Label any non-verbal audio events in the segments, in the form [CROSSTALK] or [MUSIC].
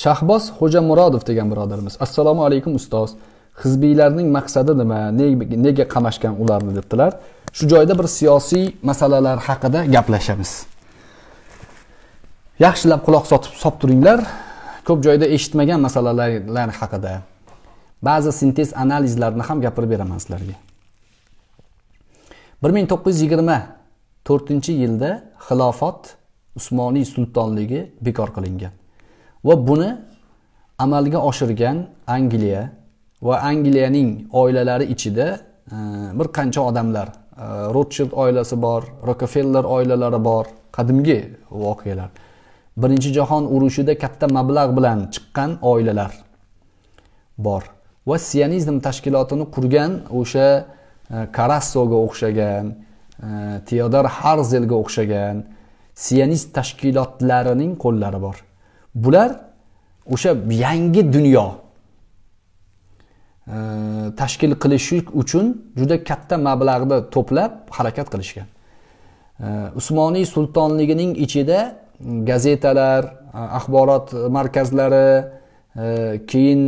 shahboz murodov degan birodarimiz assalomu alaykum ustoz hizbiylarning maqsadi nima nega qamashgan ularni debdilar shu joyda bir siyosiy masalalar haqida gaplashamiz yaxshilab quloq sotib solib turinglar ko'p joyda eshitmagan masalalar haqida ba'zi sintez analizlarni ham gapirib beraman sizlarga bir ming to'qqiz yuz yigirma to'rtinchi yilda xilofat usmoniy sultonligi bekor qilingan va buni amalga oshirgan angliya va angliyaning oilalari ichida e, bir qancha odamlar e, rotshild oilasi bor rokefeller oilalari bor qadimgi voqealar birinchi jahon urushida katta mablag' bilan chiqqan oilalar bor va sionizm tashkilotini qurgan o'sha karassoga e, o'xshagan teodor harzelga o'xshagan sionist tashkilotlarining qo'llari bor bular o'sha yangi dunyo e, tashkil qilish uchun juda katta mablag'ni to'plab harakat qilishgan e, usmoniy sultonligining ichida gazetalar axborot markazlari e, keyin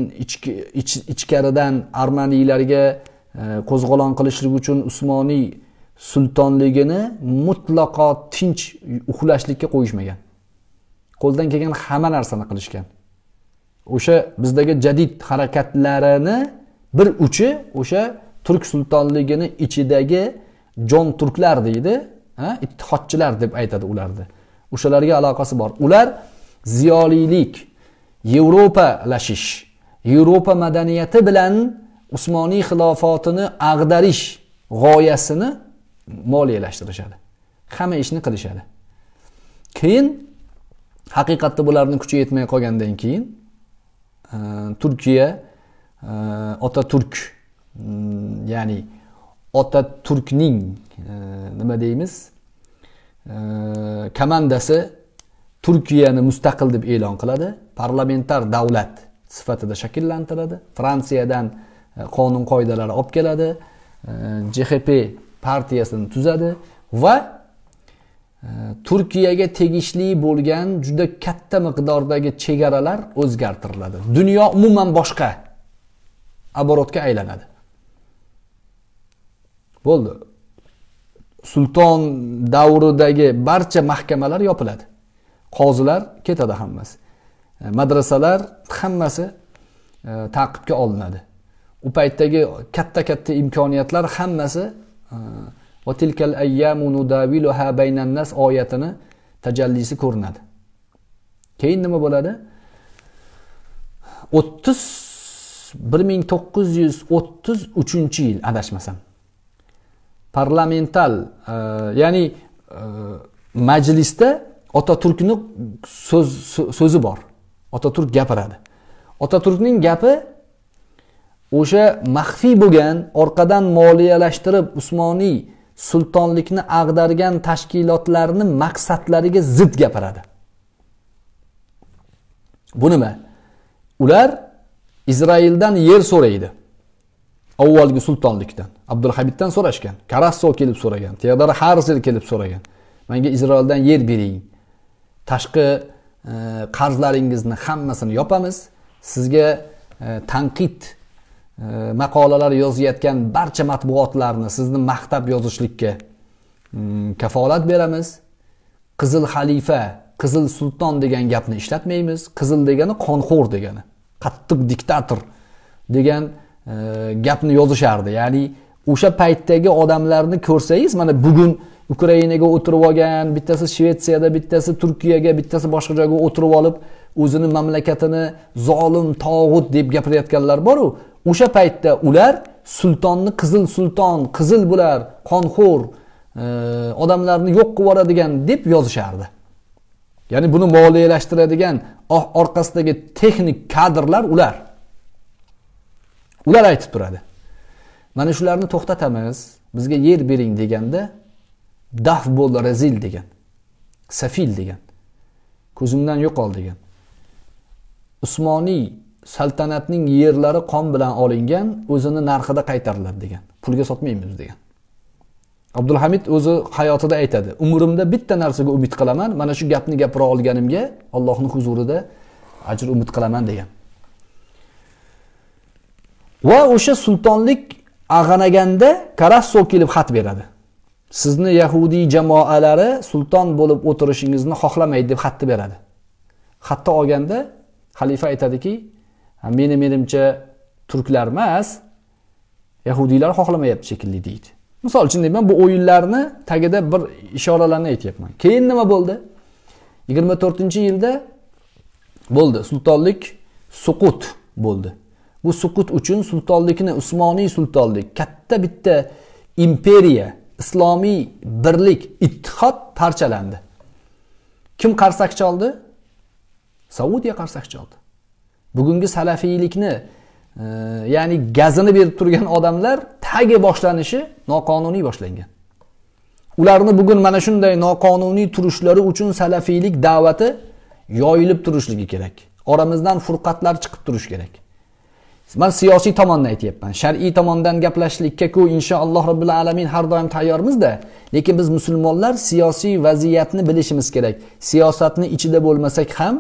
ichkaridan armaniylarga qo'zg'olon qilishlik uchun usmoniy sultonligini mutlaqo tinch uxlashlikka qo'yishmagan qo'ldan kelgan hamma narsani qilishgan o'sha bizdagi jadid harakatlarini bir uchi o'sha turk sultonligini ichidagi jon turklar deydi ittihodchilar deb aytadi ularni o'shalarga aloqasi bor ular ziyolilik yevropalashish yevropa madaniyati bilan usmoniy xilofatini ag'darish g'oyasini moliyalashtirishadi hamma ishni qilishadi keyin haqiqatda bularni kuchi yetmay qolgandan keyin e, turkiya e, turk mm, ya'ni turkning e, nima deymiz komandasi turkiyani mustaqil deb e'lon qiladi parlamentar davlat sifatida shakllantiradi fransiyadan qonun qoidalari olib keladi jxp partiyasini tuzadi va turkiyaga tegishli bo'lgan juda katta miqdordagi chegaralar o'zgartiriladi dunyo umuman boshqa оборотga aylanadi bo'ldi sulton davridagi barcha mahkamalar yopiladi qozilar ketadi hammasi madrasalar hammasi e, taqibga olinadi u paytdagi katta katta imkoniyatlar hammasi e, va tilkal ayyamu nudaviluha baynan nas oyatini tajallisi ko'rinadi keyin nima bo'ladi o'ttiz bir ming to'qqiz yuz o'ttiz uchinchi yil adashmasam parlamental e, ya'ni e, majlisda otaturkni so'z so'zi bor otaturk gapiradi otaturkning gapi o'sha maxfiy bo'lgan orqadan moliyalashtirib usmoniy sultonlikni ag'dargan tashkilotlarni maqsadlariga zid gapiradi bu nima ular izroildan yer so'raydi avvalgi sultonlikdan abdulhabibdan so'rashgan karasso kelib so'ragan teodor harzer kelib so'ragan manga izroildan yer bering tashqi e, qarzlaringizni hammasini yopamiz sizga e, tanqid maqolalar yozayotgan barcha matbuotlarni sizni maqtab yozishlikka mm, kafolat beramiz qizil xalifa qizil sulton degan gapni ishlatmaymiz qizil degani qonxo'r degani qattiq diktator degan e, gapni yozishardi ya'ni o'sha paytdagi odamlarni ko'rsangiz mana bugun ukrainaga o'tirib olgan bittasi shvetsiyada bittasi turkiyaga bittasi boshqa joyga o'tirib olib o'zini mamlakatini zolim tog'ut deb gapirayotganlar boru o'sha paytda ular sultonni qizil sulton qizil bular qonxo'r e, odamlarni yo'q qilib yuboradigan deb yozishardi ya'ni buni moliyalashtiradigan orqasidagi texnik kadrlar ular ular aytib turadi mana shularni to'xtatamiz bizga yer bering deganda daf bo'ldi razil degan safil degan ko'zimdan yo'qol degan usmoniy saltanatning yerlari qon bilan olingan o'zini narxida qaytariladi degan pulga sotmaymiz degan abdulhamid o'zi hayotida aytadi umrimda bitta narsaga umid qilaman mana shu gapni gapira olganimga allohni huzurida ajr umid qilaman degan va o'sha sultonlik ag'anaganda karasso kelib xat beradi sizni yahudiy jamoalari sulton bo'lib o'tirishingizni xohlamaydi deb xatni beradi xatni olganda xalifa aytadiki meni menimcha turklar emas yahudiylar xohlamayapti shekilli deydi misol uchun deyman bu o'yinlarni tagida bir ishoralarni aytyapman keyin nima bo'ldi yigirma to'rtinchi yilda bo'ldi sultonlik suqut bo'ldi bu suqut uchun sultonlikni usmoniy sultonlik katta bitta imperiya islomiy birlik ittihod parchalandi kim qarsak chaldi saudiya qarsak chaldi bugungi salafiylikni e, ya'ni gazini berib turgan odamlar tagi boshlanishi noqonuniy boshlangan ularni bugun mana shunday noqonuniy turishlari uchun salafiylik da'vati yoyilib turishligi kerak oramizdan furqatlar chiqib turishi kerak man siyosiy tomondan aytyapman shar'iy tomondan gaplashishlikkaku inshaalloh robbil alamin har doim tayyormizda lekin biz musulmonlar siyosiy vaziyatni bilishimiz kerak siyosatni ichida bo'lmasak ham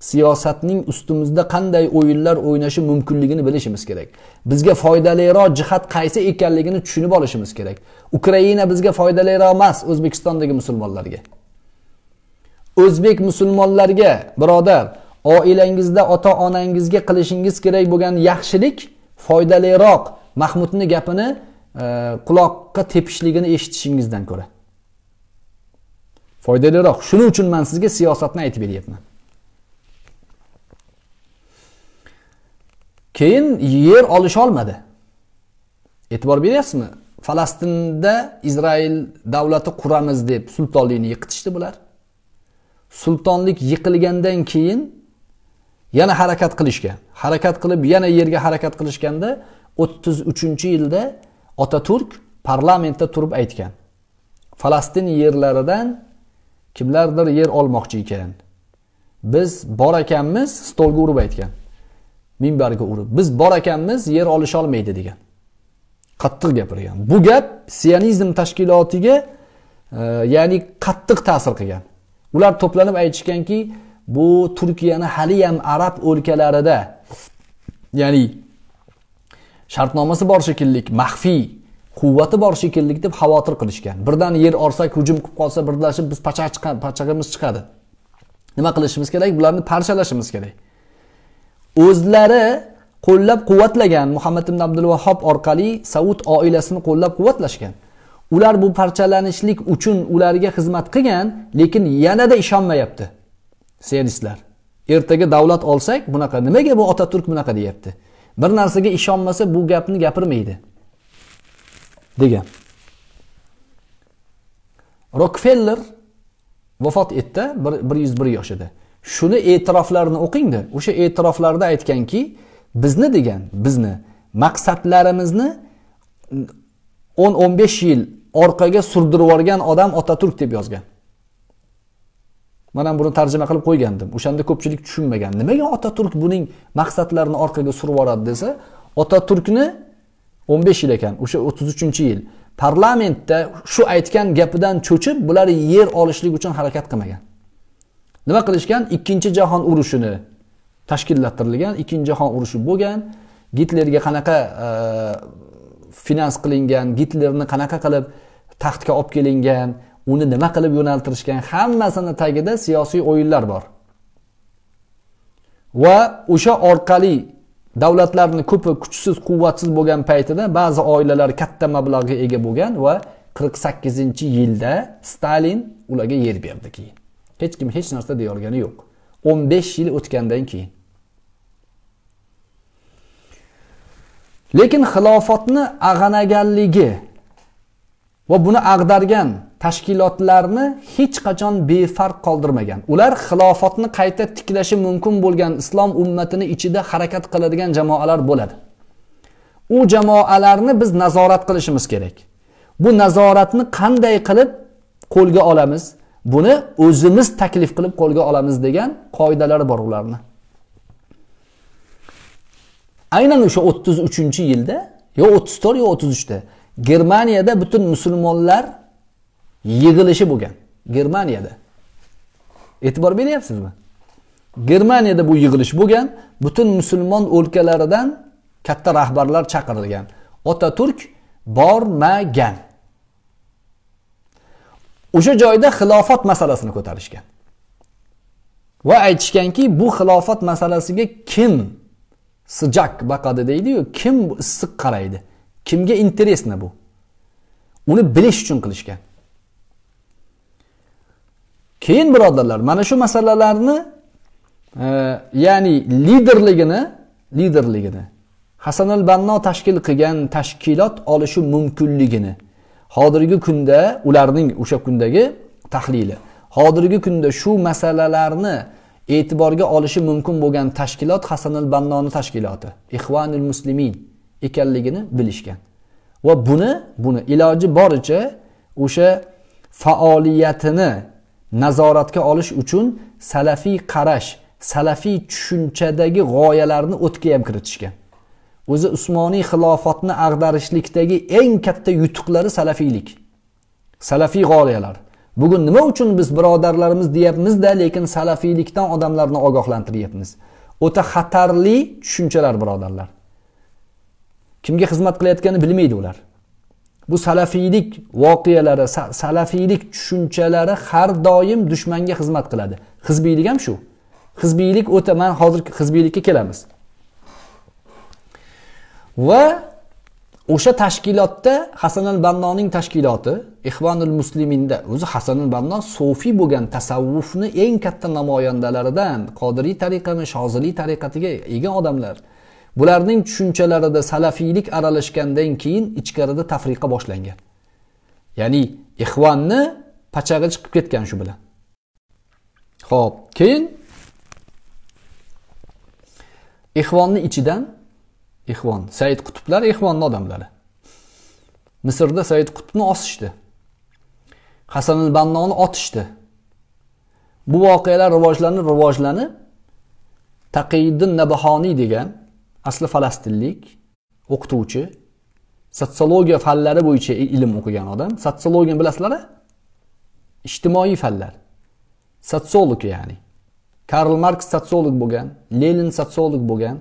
siyosatning ustimizda qanday o'yinlar o'ynashi mumkinligini bilishimiz kerak bizga foydaliroq jihat qaysi ekanligini tushunib olishimiz kerak ukraina bizga foydaliroq emas o'zbekistondagi musulmonlarga o'zbek musulmonlarga birodar oilangizda ota onangizga qilishingiz kerak bo'lgan yaxshilik foydaliroq mahmudni gapini e, quloqqa tepishligini eshitishingizdan ko'ra foydaliroq shuning uchun man sizga siyosatni aytib beryapman keyin yer olisholmadi e'tibor beryapsizmi falastinda izroil davlati quramiz deb sultonlikni yiqitishdi bular sultonlik yiqilgandan keyin yana harakat qilishgan harakat qilib yana yerga harakat qilishganda o'ttiz uchinchi yilda otaturk parlamentda turib aytgan falastin yerlaridan kimlardir yer olmoqchi ekan biz bor ekanmiz stolga urib aytgan minbarga urib biz bor ekanmiz yer olisholmaydi degan qattiq gapirgan bu gap sionizm tashkilotiga e, ya'ni qattiq ta'sir qilgan ular to'planib aytishganki bu turkiyani haliyam arab o'lkalarida ya'ni shartnomasi bor shekilli maxfiy quvvati bor shekilli deb xavotir qilishgan birdan yer orsak hujum qilib qolsa birlashib biz pachag'imiz chiqadi nima qilishimiz kerak bularni parchalashimiz kerak o'zlari qo'llab quvvatlagan muhammad ibn abdul vahob orqali saud oilasini qo'llab quvvatlashgan ular bu parchalanishlik uchun ularga xizmat qilgan lekin yanada ishonmayapti sionistlar ertaga davlat olsak bunaqa nimaga bu otaturk bunaqa deyapti bir narsaga ishonmasa bu gapni gapirmaydi degan rokfeller vafot etdi bir yuz bir yoshida shuni e'tiroflarini o'qingda o'sha e'tiroflarda aytganki bizni degan bizni maqsadlarimizni 10-15 yil orqaga surdirib yuborgan odam otaturk deb yozgan man ham buni tarjima qilib qo'ygandim o'shanda ko'pchilik tushunmagan nimaga otaturk buning maqsadlarini orqaga surib yuboradi desa otaturkni 15 yil ekan o'sha 33 yil parlamentda shu aytgan gapidan cho'chib bular yer olishlik uchun harakat qilmagan nima qilishgan ikkinchi jahon urushini tashkillattirilgan ikkinchi jahon urushi bo'lgan gitlerga qanaqa e, finans qilingan gitlerni qanaqa qilib taxtga olib kelingan uni nima qilib yo'naltirishgan hammasini tagida siyosiy o'yinlar bor va o'sha orqali davlatlarni ko'pi kuchsiz quvvatsiz bo'lgan paytida ba'zi oilalar katta mablag'ga ega bo'lgan va qirq sakkizinchi yilda stalin ularga yer berdi keyin hech kim hech narsa deyolgani yo'q o'n besh yil o'tgandan keyin lekin xilofatni ag'anaganligi va buni ag'dargan tashkilotlarni hech qachon befarq qoldirmagan ular xilofatni qayta tiklashi mumkin bo'lgan islom ummatini ichida harakat qiladigan jamoalar bo'ladi u jamoalarni biz nazorat qilishimiz kerak bu nazoratni qanday qilib qo'lga olamiz buni o'zimiz taklif qilib qo'lga olamiz degan qoidalari bor ularni aynan o'sha o'ttiz uchinchi yilda yo o'ttiz to'rt yo o'ttiz uchda germaniyada butun musulmonlar yig'ilishi bo'lgan germaniyada e'tibor beryapsizmi germaniyada bu yig'ilish bo'lgan butun musulmon o'lkalaridan katta rahbarlar chaqirilgan otaturk bormagan o'sha joyda xilofat masalasini ko'tarishgan va aytishganki bu xilofat masalasiga kim sijak baqadi deydiyu kim issiq qaraydi kimga interesni bu uni bilish uchun qilishgan keyin birodarlar mana shu masalalarni e, ya'ni liderligini liderligini hasan al banno tashkil qilgan tashkilot olishi mumkinligini hozirgi kunda ularning o'sha kundagi tahlili hozirgi kunda shu masalalarni e'tiborga olishi mumkin bo'lgan tashkilot hasan al bannoni tashkiloti ixvanul muslimin ekanligini bilishgan va buni buni iloji boricha o'sha faoliyatini nazoratga olish uchun salafiy qarash salafiy tushunchadagi g'oyalarni o'tga ham kiritishgan o'zi usmoniy xilofatni ag'darishlikdagi eng katta yutuqlari salafiylik salafiy g'oliyalar bugun nima uchun biz birodarlarimiz deyapmizda lekin salafiylikdan odamlarni ogohlantiryapmiz o'ta xatarli tushunchalar birodarlar kimga xizmat qilayotganini bilmaydi ular bu salafiylik voqealari salafiylik tushunchalari har doim dushmanga xizmat qiladi hizbiylik ham shu hizbiylik o'ta man hozir hizbiylikka kelamiz va o'sha tashkilotda hasan al bannoning tashkiloti ixvonul musliminda o'zi hasan al banno sofiy bo'lgan tasavvufni eng katta namoyandalaridan qodiriy tariqami shoziliy tariqatiga ega odamlar bularning tushunchalarida salafiylik aralashgandan keyin ichkarida tafriqa boshlangan ya'ni ixvonni pachag'i chiqib ketgan shu bilan ho'p keyin ixvonni ichidan ehvon Said Qutblar ehvonni odamlari. Misrda Said Qutbni osishdi. Hasan al-Bannoni otishdi. Bu voqealar rivojlanib, rivojlanib Taqiyiddin Nabahoniy degan asli falastinlik o'qituvchi, sotsiologiya fanlari bo'yicha ilm o'qigan odam, sotsiologiya bilasizlar Ijtimoiy fanlar. Sotsiolog ya'ni. Karl Marks sotsiolog bo'lgan, Lenin sotsiolog bo'lgan.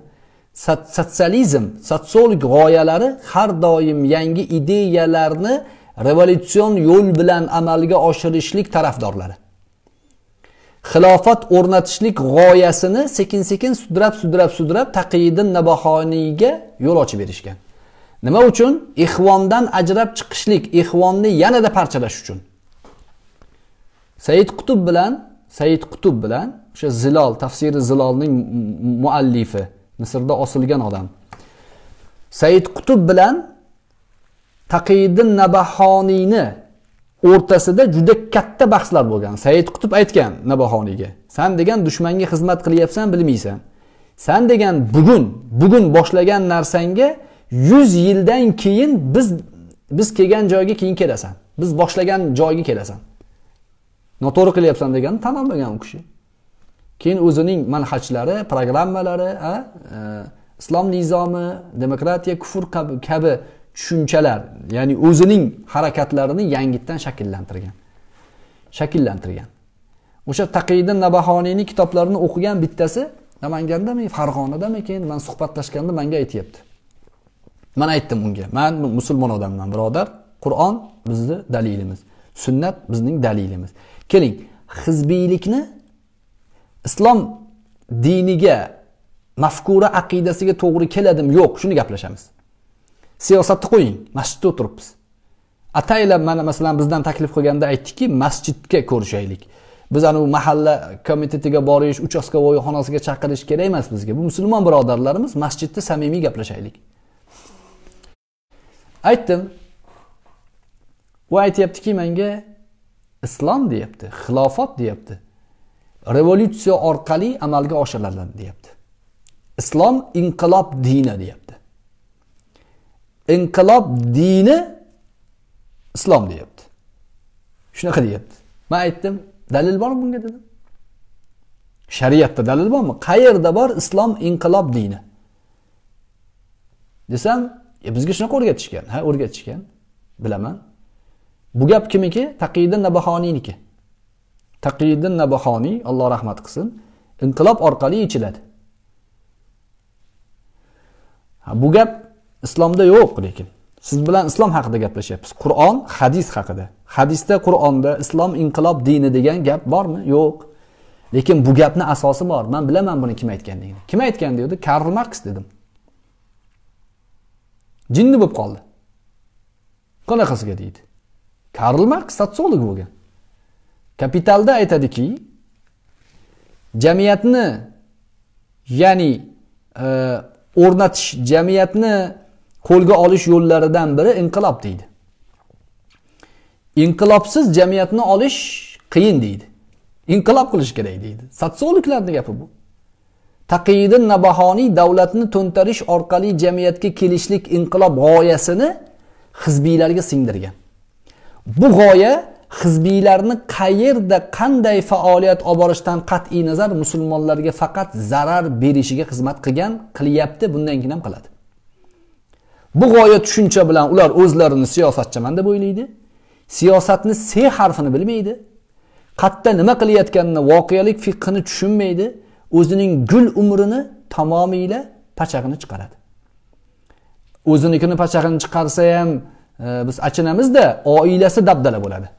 sotsializm sotsiolog g'oyalari har doim yangi ideyalarni revolyutsion yo'l bilan amalga oshirishlik tarafdorlari xilofat o'rnatishlik g'oyasini sekin sekin sudrab sudrab sudrab taqiyiddin nabahoniyga yo'l ochib berishgan nima uchun ixvondan ajrab chiqishlik ixvonni yanada parchalash uchun said qutub bilan said qutub bilan o'sha zilol tafsiri zilolning muallifi misrda osilgan odam said qutb bilan taqiddin nabahoniyni o'rtasida juda katta bahslar bo'lgan said qutb aytgan nabahoniyga san degan dushmanga xizmat qilyapsan bilmaysan san degan bugun bugun boshlagan narsangga yuz yildan keyin biz biz kelgan joyga keyin kelasan biz boshlagan joyga kelasan noto'g'ri qilyapsan deganni tan olmagan u kishi keyin o'zining manhajlari programmalari e, islom nizomi demokratiya kufr kabi tushunchalar ya'ni o'zining harakatlarini yangitdan shakllantirgan shakllantirgan o'sha taqiydiddin nabahoniyni kitoblarini o'qigan bittasi namangandami keyin man suhbatlashganda manga aytyapti man aytdim unga man musulmon odamman birodar qur'on bizni dalilimiz sunnat bizning dalilimiz keling hizbiylikni islom diniga mafkura aqidasiga to'g'ri keladimi yo'q shuni gaplashamiz siyosatni qo'ying masjidda o'tiribmiz ataylab mana masalan bizdan taklif qilganda aytdiki masjidga ko'rishaylik biz anavi mahalla komitetiga borish uchastkovoy xonasiga chaqirish kerak emas bizga bu musulmon birodarlarimiz masjidda samimiy gaplashaylik aytdim u aytyaptiki menga islom deyapti xilofat deyapti revolyutsiya orqali amalga oshiriladi deyapti islom inqilob dini deyapti inqilob dini islom deyapti shunaqa deyapti man aytdim dalil bormi bunga dedim shariatda dalil bormi qayerda bor islom inqilob dini desam e, bizga shunaqa o'rgatishgan ha o'rgatishgan bilaman bu gap kimniki taqiddin nabahoniyniki taqiyiddin nabahoniy alloh rahmat qilsin inqilob orqali yechiladi bu gap islomda yo'q lekin siz bilan islom haqida gaplashyapmiz qur'on hadis haqida hadisda qur'onda islom inqilob dini degan gap bormi yo'q lekin bu gapni asosi bor man bilaman buni kim aytganligini kim aytgan deydi karl marks dedim jinni bo'lib qoldi qanaqasiga deydi karl marks sotsiolog bo'lgan kapitalda aytadiki jamiyatni ya'ni e, o'rnatish jamiyatni qo'lga olish yo'llaridan biri inqilob deydi inqilobsiz jamiyatni olish qiyin deydi inqilob qilish kerak deydi sotsiologlarni gapi bu taqiyiddin nabahoniy davlatni to'ntarish orqali jamiyatga kelishlik inqilob g'oyasini hizbiylarga singdirgan bu g'oya hizbiylarni qayerda qanday faoliyat olib borishdan qat'iy nazar musulmonlarga faqat zarar berishiga xizmat qilgan qilyapti bundan keyin ham qiladi bu g'oya tushuncha bilan ular o'zlarini siyosatchiman deb o'ylaydi siyosatni se harfini bilmaydi qayerda nima qilayotganini voqealik fiqini tushunmaydi o'zining gul umrini tamomiyla pachag'ini chiqaradi o'zinikini pachag'ini chiqarsa ham e, biz achinamizda oilasi dabdala bo'ladi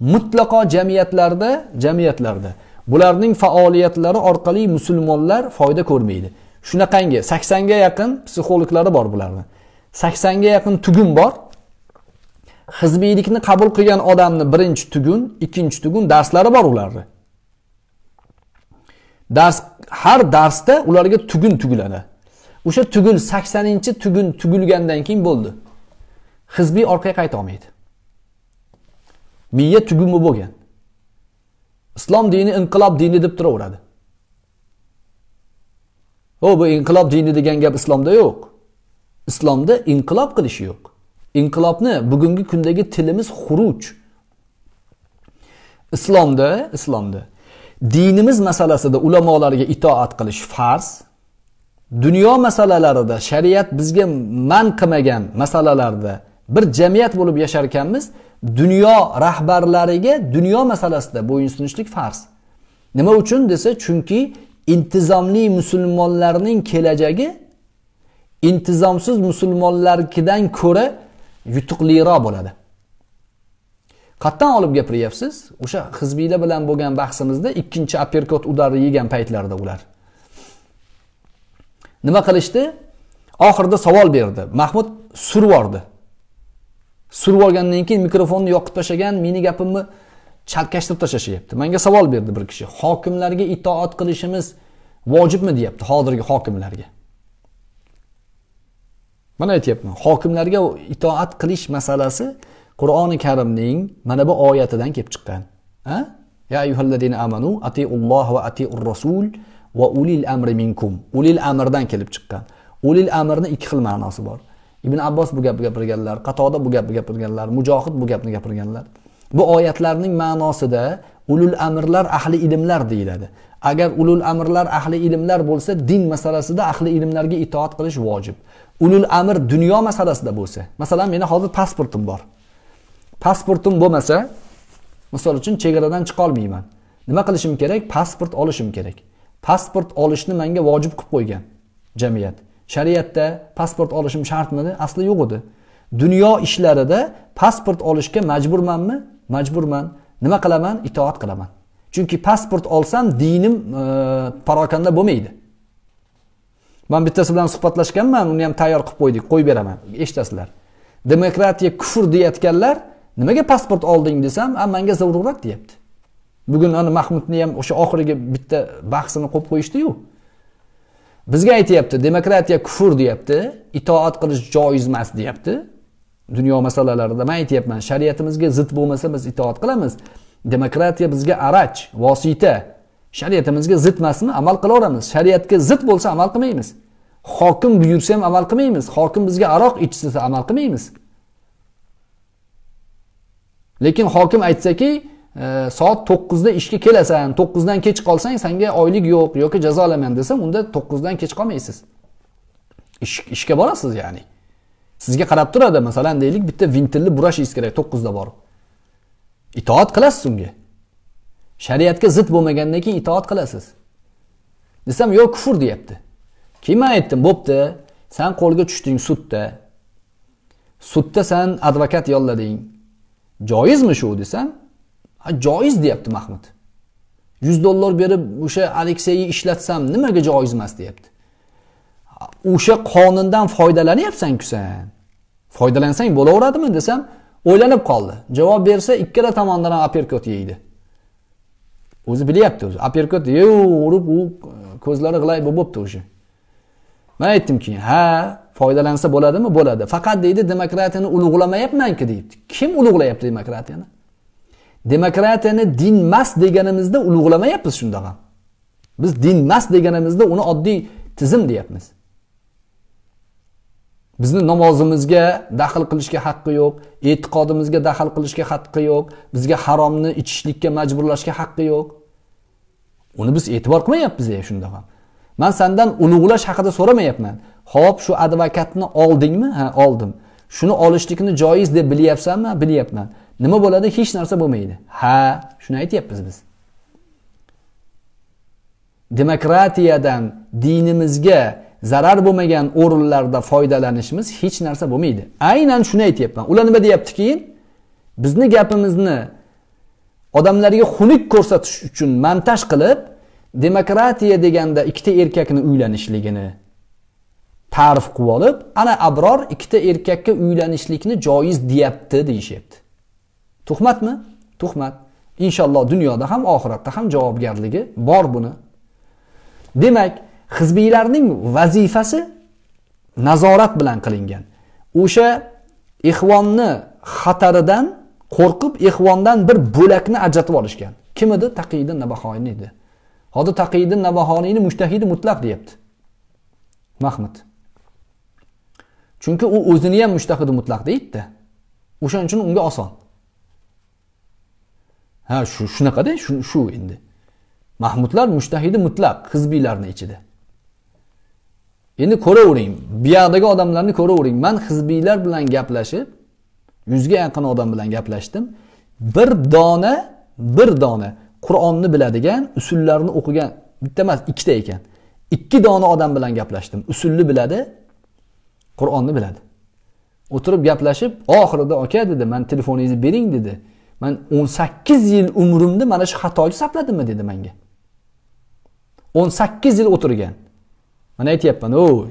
mutlaqo jamiyatlarda jamiyatlarda bularning faoliyatlari orqali musulmonlar foyda ko'rmaydi shunaqangi saksonga yaqin psixologlari bor bularni saksonga yaqin tugun bor hizbiylikni qabul qilgan odamni birinchi tugun ikkinchi tugun darslari bor ularni dars har darsda ularga tugun tugiladi o'sha tugul saksoninchi tugun tugilgandan keyin bo'ldi hizbiy orqaga qayta olmaydi miya tugumi bo'lgan islom dini inqilob dini deb turaveradi ho bu inqilob dini degan gap islomda yo'q islomda inqilob qilish yo'q inqilobni bugungi kundagi tilimiz xuruj islomda islomda dinimiz masalasida ulamolarga itoat qilish farz dunyo masalalarida shariat bizga man qilmagan masalalarda bir jamiyat bo'lib yashar ekanmiz dunyo rahbarlariga dunyo masalasida bo'yinsunishlik farz nima uchun desa chunki intizomli musulmonlarning kelajagi intizomsiz musulmonlarnikidan ko'ra yutuqliroq bo'ladi qayerdan olib gapiryapsiz o'sha hizbiylar bilan bo'lgan bahsimizda ikkinchi aperkot udari yegan paytlarida ular nima qilishdi oxirida savol berdi mahmud survordi surib olgandan keyin mikrofonni yoqib tashlagan meni gapimni chalkashtirib tashlashyapti manga savol berdi bir kishi hokimlarga itoat qilishimiz vojibmi deyapti hozirgi hokimlarga mana aytyapman hokimlarga itoat qilish masalasi qur'oni karimning mana bu oyatidan kelib chiqqan ya amanu atiulloh va atiur rasul va ulil amri minkum ulil amrdan kelib chiqqan ulil amrni ikki xil ma'nosi bor ibn abbos bu gapni gapirganlar qatoda bu gapni gapirganlar mujohid bu gapni gapirganlar bu oyatlarning ma'nosida ulul amirlar ahli ilmlar deyiladi agar ulul amirlar ahli ilmlar bo'lsa din masalasida ahli ilmlarga itoat qilish vojib ulul amir dunyo masalasida bo'lsa masalan meni hozir pasportim bor pasportim bo'lmasa misol uchun chegaradan chiqolmayman nima qilishim kerak pasport olishim kerak pasport olishni manga vojib qilib qo'ygan jamiyat shariatda pasport olishim shartmidi asli yo'q edi dunyo ishlarida pasport olishga majburmanmi majburman nima qilaman itoat qilaman chunki pasport olsam dinim e, parokanda bo'lmaydi man bittasi bilan suhbatlashganman uni ham tayyor qilib qo'ydik qo'yib beraman eshitasizlar demokratiya kufr deyayotganlar nimaga pasport olding desam a manga zarurat deyapti bugun ana mahmudni ham o'sha oxirgi bitta bahsini qo'yib qo'yishdiyu bizga aytyapti demokratiya kufur deyapti itoat qilish joiz emas deyapti dunyo masalalarida man aytyapman shariatimizga zid bo'lmasa biz itoat qilamiz demokratiya bizga araj vosita shariatimizga zid emasmi amal qilaveramiz shariatga zid bo'lsa amal qilmaymiz hokim buyursa ham amal qilmaymiz hokim bizga aroq ichsa amal qilmaymiz lekin hokim aytsaki soat 9'da işki kelas sen 9dan keçi kalolsa sanki oylik yok yok ki cezalammen desem bu da 9dan keçkamayız işşke banasız yani Sizgi kartırdı mesela deylik bitti vintirli buraşı iskere 9da var İaat kılassın Şriatkı zıt bulmagandeki itaat kılassız Neem yok kufur diyepti Kima ettim Bob de sen korga tuşün sutte Sutta sen advokat yolla değil Joiz mı şu desem joiz deyapti mahmud yuz dollar berib o'sha alekseyni ishlatsam nimaga joiz emas deyapti o'sha qonundan foydalanyapsanku san foydalansang bo'laveradimi desam o'ylanib qoldi javob bersa ikkala tomondan ham aperkot yeydi o'zi bilyapti o'zi aperkot yeu urib u ko'zlari g'ilay bo'libdi o'sha man aytdimki ha foydalansa bo'ladimi bo'ladi faqat deydi demokratiyani ulug'lamayapmanku deydi kim ulug'layapti demokratiyani demokratiyani dinmas deganimizda ulug'lamayapmiz shunda ham biz dinmas deganimizda uni oddiy tizim deyapmiz bizni namozimizga daxl qilishga haqqi yo'q e'tiqodimizga daxl qilishga haqqi yo'q bizga haromni ichishlikka majburlashga haqqi yo'q uni biz e'tibor qilmayapmiz e shunda ham man sandan ulug'lash haqida so'ramayapman hop shu advokatni oldingmi ha oldim shuni olishlikni joiz deb bilyapsanmi bilyapman nima bo'ladi hech narsa bo'lmaydi ha shuni aytyapmiz biz demokratiyadan dinimizga zarar bo'lmagan o'rinlarda foydalanishimiz hech narsa bo'lmaydi aynan shuni aytyapman ular nima deyapti keyin bizni gapimizni odamlarga xunuk ko'rsatish uchun montaj qilib demokratiya deganda ikkita erkakni uylanishligini ta'rif qilib olib ana abror ikkita erkakka uylanishlikni joiz deyapti deyishyapti tuhmatmi tuhmat inshaalloh dunyoda ham oxiratda ham javobgarligi bor buni demak hizbiylarning vazifasi nazorat bilan qilingan o'sha ihvonni xataridan qo'rqib ihvondan bir bo'lakni ajratib olishgan kim edi taqiyiddin nabahoniy edi hozir taqiyiddin nabahoniyni mushtahidi mutlaq deyapti mahmud chunki u o'zini ham mushtahidi mutlaq deydida o'shaning uchun unga oson ha shu shunaqada shu endi mahmudlar mushtahidi mutlaq hizbiylarni ichida endi ko'ravering buyoqdagi odamlarni ko'ravering man hizbiylar bilan gaplashib yuzga yaqin odam bilan gaplashdim bir dona bir dona qur'onni biladigan usullarni o'qigan bitta emas ikkita ekan ikki dona odam bilan gaplashdim usulni biladi qur'onni biladi o'tirib gaplashib oxirida aka dedi man telefoningizni bering dedi man o'n sakkiz yil umrimni mana shu xatolik saqladimmi dedi manga o'n sakkiz yil o'tirgan mana aytyapman o'y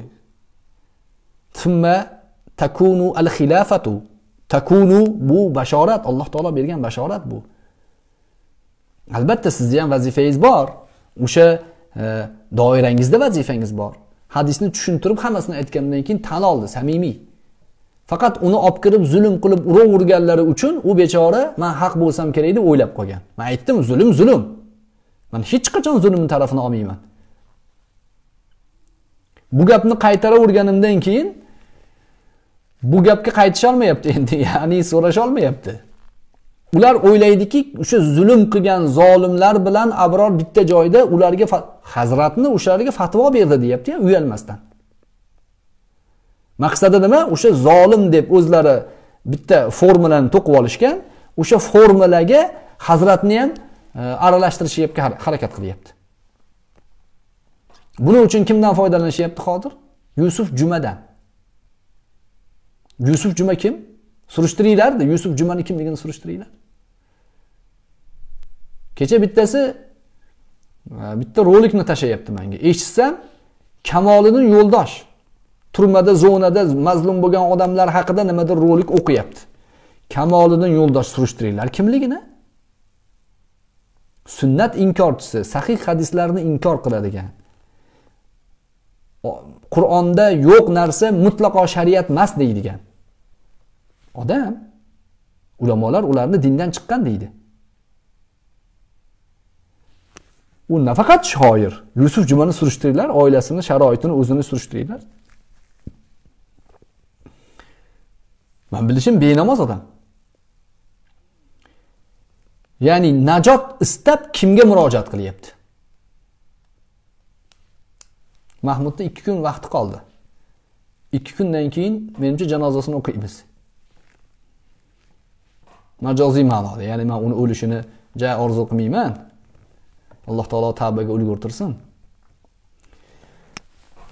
tumma takunu al xilafatu takunu bu bashorat alloh taolo bergan bashorat bu albatta sizni ham vazifangiz bor o'sha e, doirangizda vazifangiz bor hadisni tushuntirib hammasini aytgandan keyin tan oldi samimiy faqat uni olib kirib zulm qilib uraverganlari uchun u bechora man haq bo'lsam kerak deb o'ylab qolgan man aytdim zulm zulm man hech qachon zulmni tarafini olmayman bu gapni qaytaraverganimdan keyin bu gapga qaytisholmayapti endi [LAUGHS] ya'ni so'rasholmayapti ular o'ylaydiki o'sha zulm qilgan zolimlar bilan abror bitta joyda ularga hazratni o'shalarga fatvo berdi deyapti uyalmasdan maqsadi nima o'sha zolim deb o'zlari bitta formulani to'qib olishgan o'sha formulaga hazratni ham e, aralashtirishga harakat qilyapti buning uchun kimdan foydalanishyapti hozir yusuf jumadan yusuf juma kim surishtiringlarda yusuf jumani kimligini surishtiringlar kecha bittasi e, bitta rolikni tashlayapti manga eshitsam kamoliddin yo'ldosh turmada zonada mazlum bo'lgan odamlar haqida nimadir rolik o'qiyapti kamoliddin yo'ldosh surishtiringlar kimligini sunnat inkorchisi sahih hadislarni inkor qiladigan qur'onda yo'q narsa mutlaqo shariat emas deydigan odam ulamolar ularni dindan chiqqan deydi u nafaqat shoir yusuf jumani surishtiringlar oilasini sharoitini o'zini surishtiringlar man bilishim benamoz odam ya'ni najot istab kimga murojaat qilyapti mahmudni ikki kun vaqti qoldi ikki kundan keyin menimcha janozasini o'qiymiz majoziy ma'noda ya'ni man uni o'lishini ja orzu qilmayman alloh taolo tavbaga ulgurtirsin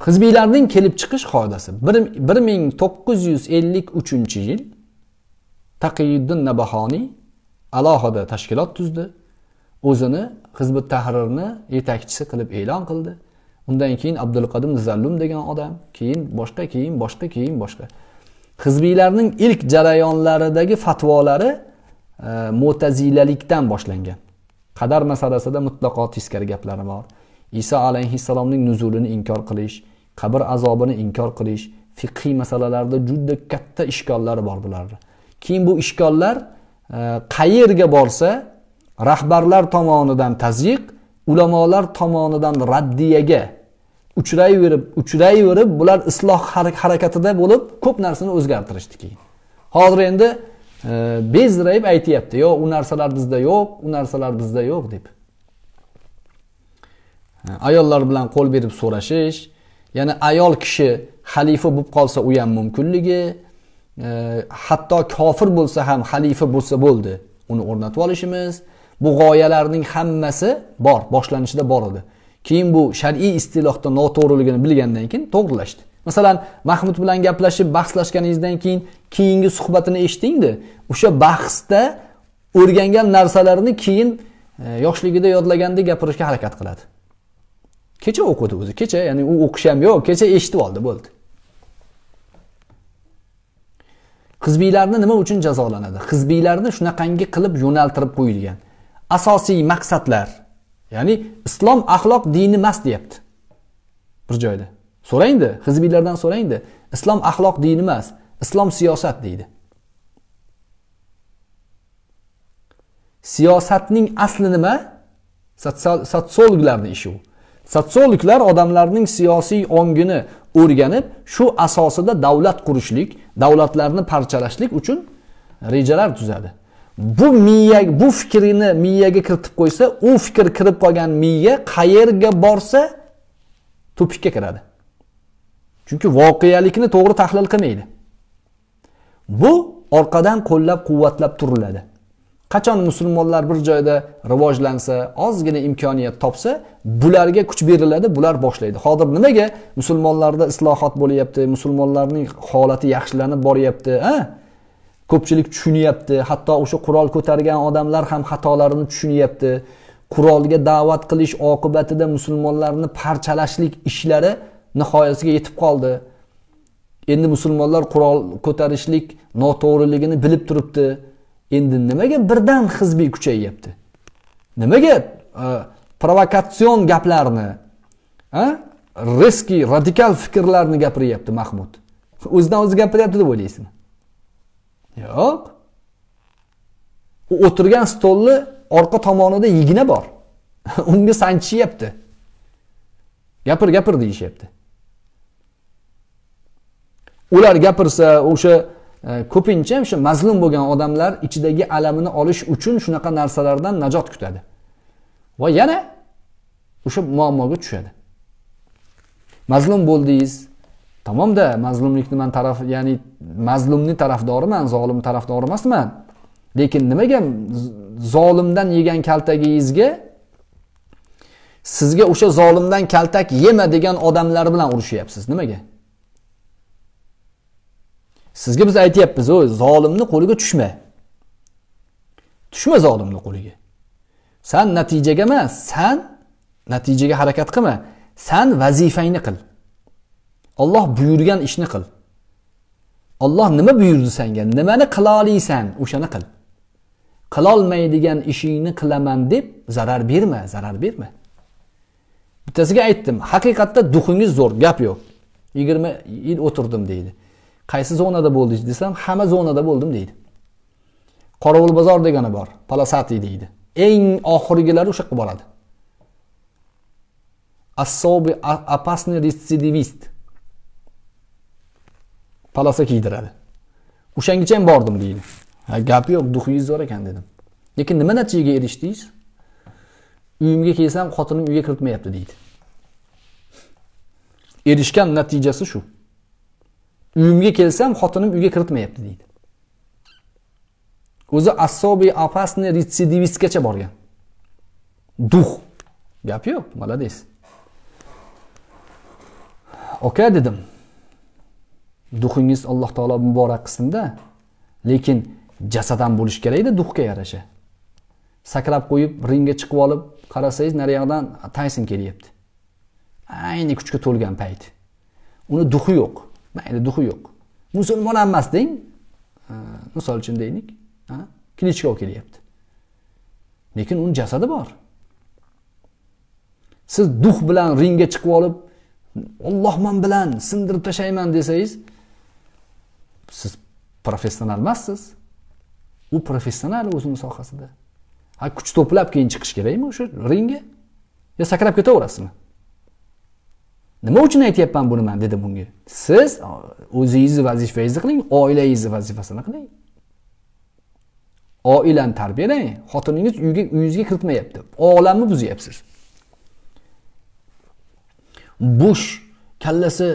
hizbiylarning kelib chiqish hodisasi bir ming to'qqiz yuz ellik uchinchi yil taqiyiddin nabahoniy alohida tashkilot tuzdi o'zini hizbi tahrirni yetakchisi qilib e'lon qildi undan keyin abdulqadim zallum degan odam keyin boshqa keyin boshqa keyin boshqa hizbiylarning ilk jarayonlaridagi fatvolari e, mo'tazilalikdan boshlangan qadar masalasida mutlaqo teskari gaplari bor iso alayhissalomning nuzulini inkor qilish qabr azobini inkor qilish fiqiy masalalarda juda katta ishkollari bor bularni keyin bu ishkollar e, qayerga borsa rahbarlar tomonidan tazyiq ulamolar tomonidan raddiyaga uchrayverib uchrayverib bular isloh harakatida bo'lib ko'p narsani o'zgartirishdi keyin hozir endi e, bezrayib aytyapti yo'q u narsalar bizda yo'q u narsalar bizda yo'q deb e, ayollar bilan qo'l berib so'rashish ya'ni ayol kishi xalifa bo'lib qolsa u ham mumkinligi e, hatto kofir bo'lsa ham xalifa bo'lsa bo'ldi uni o'rnatib olishimiz bu g'oyalarning hammasi bor boshlanishida bor edi keyin bu shar'iy istilohda noto'g'riligini bilgandan keyin to'g'rilashdi masalan mahmud bilan gaplashib bahslashganingizdan keyin keyingi suhbatini eshitingda o'sha bahsda o'rgangan narsalarni keyin e, yoshligida yodlaganda gapirishga harakat qiladi kecha o'qidi o'zi kecha ya'ni u o'qishi ham yo'q kecha eshitib oldi bo'ldi hizbiylarni nima uchun jazolanadi hizbiylarni shunaqangi qilib yo'naltirib qo'yilgan asosiy maqsadlar ya'ni islom axloq dini emas deyapti bir joyda so'rangda hizbiylardan so'rangda islom axloq dini emas islom siyosat deydi siyosatning asli nima sotsiologlarni ishi u sotsiologlar odamlarning siyosiy ongini o'rganib shu asosida davlat qurishlik davlatlarni parchalashlik uchun rejalar tuzadi bu miya bu fikrini miyaga kiritib qo'ysa u fikr kirib qolgan miya qayerga borsa tupikka kiradi chunki voqealikni to'g'ri tahlil qilmaydi bu orqadan qo'llab quvvatlab turiladi qachon musulmonlar bir joyda rivojlansa ozgina imkoniyat topsa bularga kuch beriladi bular boshlaydi hozir nimaga musulmonlarda islohot bo'lyapti musulmonlarning holati yaxshilanib boryapti a ko'pchilik tushunyapti hatto o'sha qurol ko'targan odamlar ham xatolarini tushunyapti qurolga da'vat qilish oqibatida musulmonlarni parchalashlik ishlari nihoyasiga yetib qoldi endi musulmonlar qurol ko'tarishlik noto'g'riligini bilib turibdi endi nimaga birdan hizbiy kuchayyapti nimaga e, provokatsion gaplarni e, reskiy radikal fikrlarni gapiryapti mahmud o'zidan o'zi gapiryapti deb o'ylaysizmi yo'q u o'tirgan stolni orqa tomonida igna bor [LAUGHS] unga sanchishyapti gapir gapir deyishyapti ular gapirsa o'sha ko'pincha o'sha mazlum bo'lgan odamlar ichidagi alamini olish uchun shunaqa narsalardan najot kutadi va yana o'sha muammoga tushadi mazlum bo'ldingiz tamomda mazlumlikni man taraf ya'ni mazlumni tarafdoriman zolim tarafdori emasman lekin nimaga zolimdan yegan kaltagingizga sizga o'sha zolimdan kaltak yema degan odamlar bilan urushyapsiz nimaga sizga biz aytyapmiz o zolimni qo'liga tushma tushma zolimni qo'liga san natijaga emas san natijaga harakat qilma san vazifangni qil olloh buyurgan ishni qil olloh nima buyurdi sanga nimani qila oliysan o'shani qil qilolmaydigan ishingni qilaman deb zarar berma zarar berma bittasiga aytdim haqiqatda duxingiz zo'r gap yo'q yigirma yil o'tirdim deydi qaysi zonada bo'ldingiz desam hamma zonada bo'ldim deydi qorovul bozor degani bor palasati deydi eng oxirgilari o'sha qilib boradi особый опасный retsidivist palasa kiydiradi o'shangacha ham bordim deydi ha gapi yo'q duxingiz zo'r ekan dedim lekin nima natijaga erishdingiz uyimga kelsam xotinim uyga kiritmayapti deydi erishgan natijasi shu uyimga kelsam xotinim uyga kiritmayapti deydi o'zi assobiy опасный retsidivistgacha borgan duh gap yo'q молодец oka dedim duhingiz alloh taolo muborak qilsinda lekin jasadan bo'lishi kerakda duhga yarasha sakrab qo'yib ringga chiqib olib qarasangiz nariyoqdan tayson kelyapti ayni kuchga to'lgan payt uni duhi yo'q mayli duxi yo'q musulmon emas deng misol uchun deylik klichkov kelyapti lekin uni jasadi bor siz duh bilan ringga chiqib olib olloh man bilan sindirib tashlayman desangiz siz professional emassiz u professional o'zini sohasida ha kuch to'plab keyin chiqish kerakmi o'sha ringga yo sakrab ketaverasizmi nima uchun aytyapman buni man dedim unga siz o'zingizni vazifangizni qiling oilangizni vazifasini qiling oilani tarbiyalang xotiningiz uyga uyingizga kiritmayapti olamni buzyapsiz bush kallasi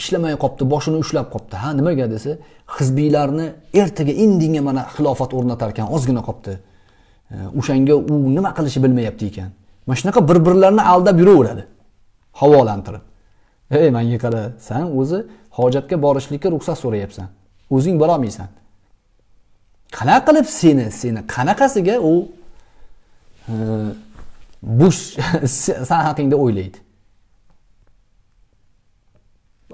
ishlamay qolibdi boshini ushlab qolibdi ha nimaga desa hizbiylarni ertaga indinga mana xilofat o'rnatar ekan ozgina qolibdi o'shanga u nima qilishni bilmayapti ekan mana shunaqa bir birlarini aldab yuraveradi havolantirib ey manga qara san o'zi hojatga borishlikka ruxsat so'rayapsan o'zing borolmaysan qanaqa qilib seni seni qanaqasiga u e, bush [LAUGHS] san haqingda o'ylaydi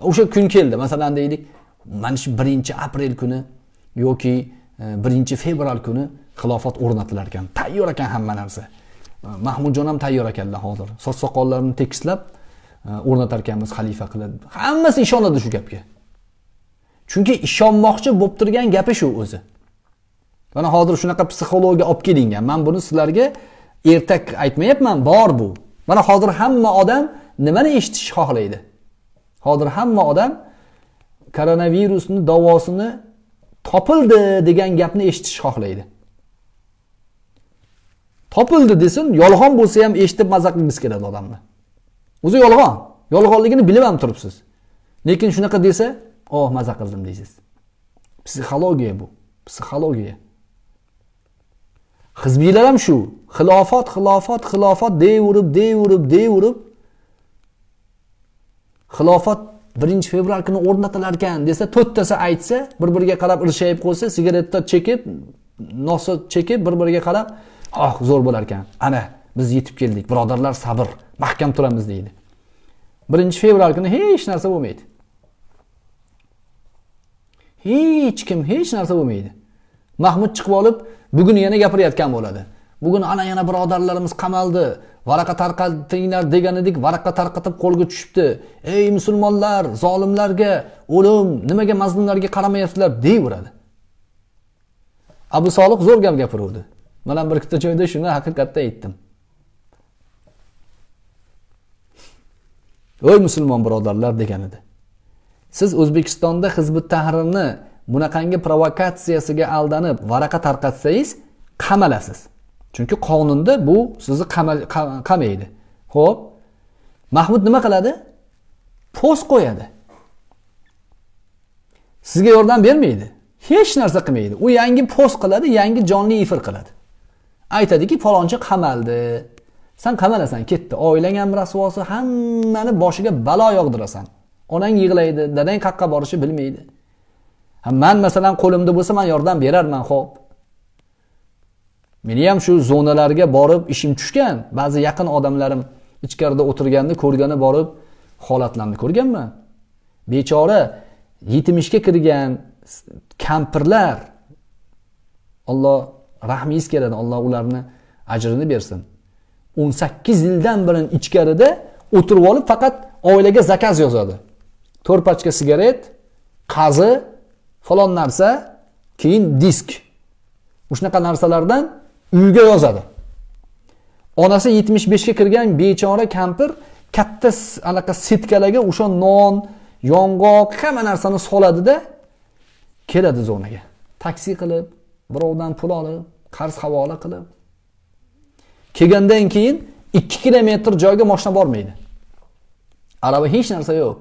o'sha kun keldi masalan deylik mana shu birinchi aprel kuni yoki e, birinchi fevral kuni xilofat o'rnatilar ekan tayyor ekan hamma narsa e, mahmudjon ham tayyor ekanlar hozir soch soqollarini tekislab Э, o'rnatarkanmiz xalifa qilib hammasi ishonadi shu gapga chunki ishonmoqchi bo'lib turgan gapi shu o'zi mana hozir shunaqa psixologiya olib kelingan man buni sizlarga ertak aytmayapman bor bu mana hozir hamma odam nimani eshitishni xohlaydi hozir hamma odam koronavirusni davosini topildi degan gapni eshitishni xohlaydi topildi desin yolg'on bo'lsa ham eshitib mazza qilgisi keladi odamni o'zi yolg'on yolg'onligini bilib ham turibsiz lekin shunaqa desa oh maza qildim deysiz psixologiya bu psixologiya hizbiylar ham shu xilofat xilofat xilofat deyaverib deyaverib deyaverib xilofat birinchi fevral kuni o'rnatilar ekan desa to'rttasi aytsa bir biriga qarab irshayib qo'ysa sigareta chekib nosa chekib bir biriga qarab oh zo'r bo'lar ekan ana biz yetib keldik birodarlar sabr mahkam turamiz deydi birinchi fevral kuni hech narsa bo'lmaydi hech kim hech narsa bo'lmaydi mahmud chiqib olib bugun yana gapirayotgan bo'ladi bugun ana yana birodarlarimiz qamaldi varaqa tarqatinglar degan edik varaqa tarqatib qo'lga tushibdi ey musulmonlar zolimlarga o'lim nimaga mazlumlarga qaramayapsizlar deyaveradi abu solih zo'r gap gapiruvdi man ham bir ikkita joyda shuni haqiqatda aytdim voy musulmon birodarlar degan edi siz o'zbekistonda hizbi tahrirni bunaqangi provokatsiyasiga aldanib varaqa tarqatsangiz qamalasiz chunki qonunda bu sizni qamaydi ho'p mahmud nima qiladi post qo'yadi sizga yordam bermaydi hech narsa qilmaydi u yangi post qiladi yangi jonli efir qiladi aytadiki falonchi qamaldi san qamalasan ketdi oilang rasvosi hammani boshiga balo yog'dirasan onang yig'laydi dadang qayerqa borishni bilmaydi man masalan qo'limda bo'lsa man yordam berarman ho'p meni ham shu zonalarga borib ishim tushgan ba'zi yaqin odamlarim ichkarida o'tirganini ko'rgani borib holatlarni ko'rganman bechora yetimishga kirgan kampirlar olloh rahmingiz keladi olloh ularni ajrini bersin o'n sakkiz yildan beri ichkarida o'tirib olib faqat oilaga zakaz yozadi to'rt pachka sigaret qazi falon narsa keyin disk shunaqa narsalardan uyga yozadi onasi yetmish beshga kirgan bechora kampir katta anaqa setkalarga o'sha non yong'oq hamma narsani soladida keladi zonaga taksi qilib birovdan pul olib qarz havola qilib kelgandan keyin 2 kilometr joyga moshina bormaydi arava hech narsa yo'q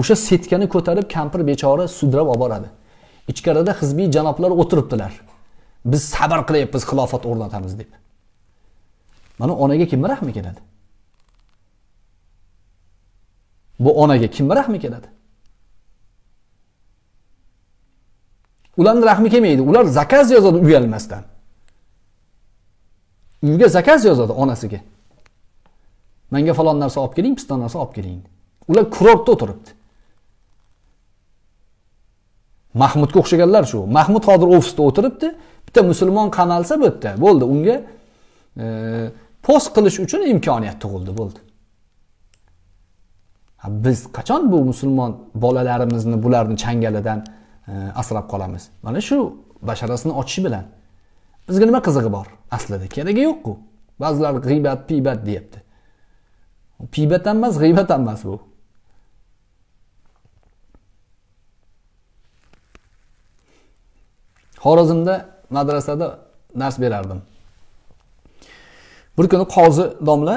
o'sha setkani ko'tarib kampir bechora sudrab olib boradi ichkarida hizbiy janoblar o'tiribdilar biz sabr qilyapmiz xilofat o'rnatamiz deb mana onaga kimni rahmi keladi bu onaga kimni rahmi keladi ularni rahmi kelmaydi ular zakaz yozadi uyalmasdan uyga zakaz yozadi onasiga manga falon narsa olib keling piston narsa olib keling ular kurortda o'tiribdi mahmudga o'xshaganlar shu mahmud hozir ofisda o'tiribdi bitta musulmon qamalsa bu yerda bo'ldi unga e, post qilish uchun imkoniyat tug'ildi bo'ldi biz qachon bu musulmon bolalarimizni bularni changalidan e, asrab qolamiz mana shu basharasini ochish bilan bizga nima qizig'i bor aslida keragi yo'qku ba'zilar g'iybat piybat deyapti piybat ham emas g'iybat ham emas bu xorazmda madrasada dars berardim bir kuni qozi domla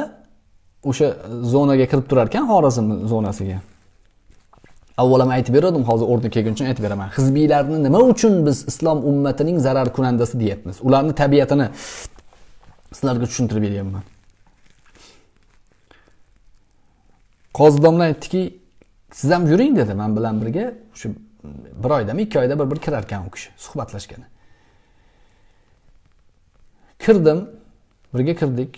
o'sha zonaga kirib turar ekan xorazm zonasiga avvalam aytib bergandim hozir o'rni kelguncha aytib beraman hizbiylarni nima uchun biz islom ummatining zarar kunandasi deyapmiz ularni tabiatini sizlarga tushuntirib beryapman domla aytdiki siz ham yuring dedi man bilan birga shu bir oydami ikki oyda bir bir kirar ekan u kishi suhbatlashgani kirdim birga kirdik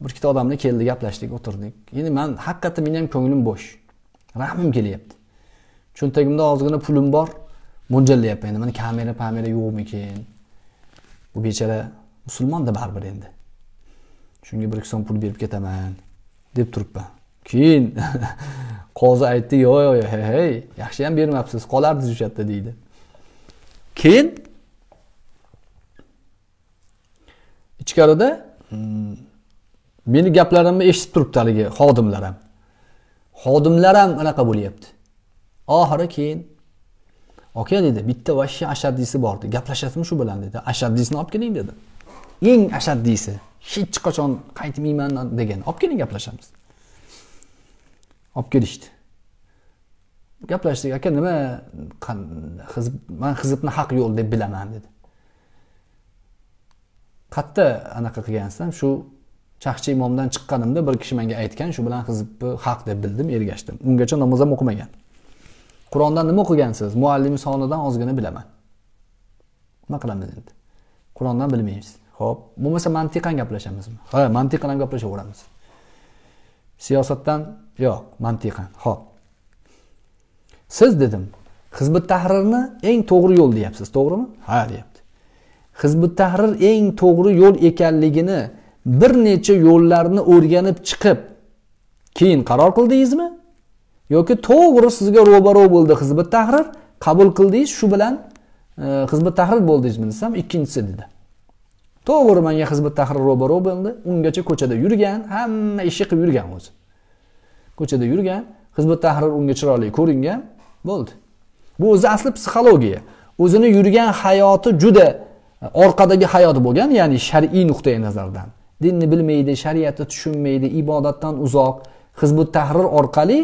bir ikkita odamni keldi gaplashdik o'tirdik endi man haqiqatdan meni ham ko'nglim bo'sh rahmim kelyapti cho'ntagimda ozgina pulim bor mo'ljallayapman endi mana kamera pamera yo'qmikin bu bechara musulmonda baribir endi shunga bir ikki so'm pul berib ketaman deb turibman keyin [LAUGHS] qozi aytdi yo'q yo'q hey hey yaxshi ham bermabsiz qolardingiz o'sha yerda deydi keyin ichkarida meni gaplarimni eshitib turibdi haligi xodimlar ham xodimlar ham anaqa bo'lyapti oxiri keyin aka dedi bitta vashshi ashaddiysi bor dedi gaplashasizmi shu bilan dedi ashaddiysini olib keling dedi eng ashaddiysi hech qachon qaytmayman degan olib keling gaplashamiz olib kelishdi gaplashdik aka nima man hizbni haq yo'l deb bilaman dedi qayerda anaqa qilgansam shu chaqchi imomdan chiqqanimda bir kishi menga aytgan shu bilan hizbni haq deb bildim ergashdim ungacha namoz ham o'qimagan qur'ondan nima o'qigansiz muallim sonidan ozgina bilaman nima qilamiz endi qur'ondan bilmaymiz ho'p bo'lmasa mantiqan gaplashamizmi ha mantiqan ham gaplashaveramiz siyosatdan yo'q mantiqan ho'p siz dedim hizbi tahrirni eng to'g'ri yo'l deyapsiz to'g'rimi ha deyapti hizbi tahrir eng to'g'ri yo'l ekanligini bir necha yo'llarni o'rganib chiqib keyin qaror qildingizmi yoki to'g'ri sizga ro'baro bo'ldi hizbi tahrir qabul qildingiz shu bilan hizbi e, tahrir bo'ldingiz desam ikkinchisi dedi to'g'ri manga hizbi tahrir ro'baro bo'ldi ungacha ko'chada yurgan hamma ishi qilib yurgan o'zi ko'chada yurgan hizbi tahrir unga chiroyli ko'ringan bo'ldi bu o'zi asli psixologiya o'zini yurgan hayoti juda orqadagi hayot bo'lgan ya'ni shar'iy nuqtai nazardan dinni bilmaydi shariatni tushunmaydi ibodatdan uzoq hizbi tahrir orqali